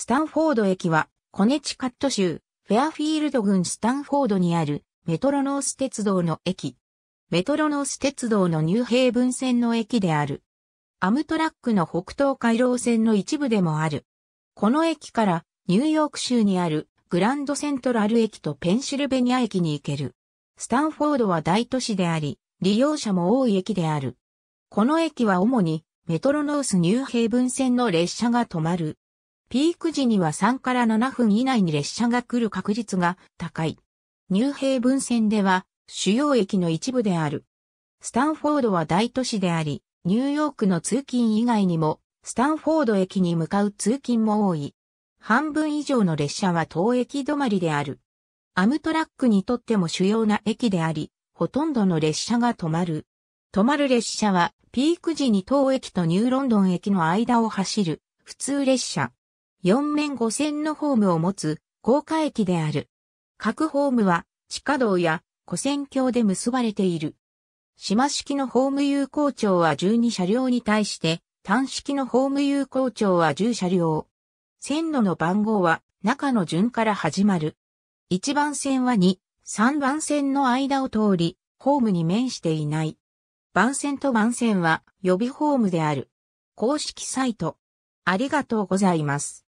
スタンフォード駅は、コネチカット州、フェアフィールド郡スタンフォードにある、メトロノース鉄道の駅。メトロノース鉄道のニューヘイブン線の駅である。アムトラックの北東回廊線の一部でもある。この駅から、ニューヨーク州にある、グランドセントラル駅とペンシルベニア駅に行ける。スタンフォードは大都市であり、利用者も多い駅である。この駅は主に、メトロノースニューヘイブン線の列車が止まる。ピーク時には3から7分以内に列車が来る確率が高い。ニューヘイブン線では主要駅の一部である。スタンフォードは大都市であり、ニューヨークの通勤以外にも、スタンフォード駅に向かう通勤も多い。半分以上の列車は当駅止まりである。アムトラックにとっても主要な駅であり、ほとんどの列車が止まる。止まる列車は、ピーク時に当駅とニューロンドン駅の間を走る、普通列車。4面5線のホームを持つ高架駅である。各ホームは地下道や古線橋で結ばれている。島式のホーム有効庁は12車両に対して、単式のホーム有効庁は10車両。線路の番号は中の順から始まる。1番線は2、3番線の間を通り、ホームに面していない。番線と番線は予備ホームである。公式サイト。ありがとうございます。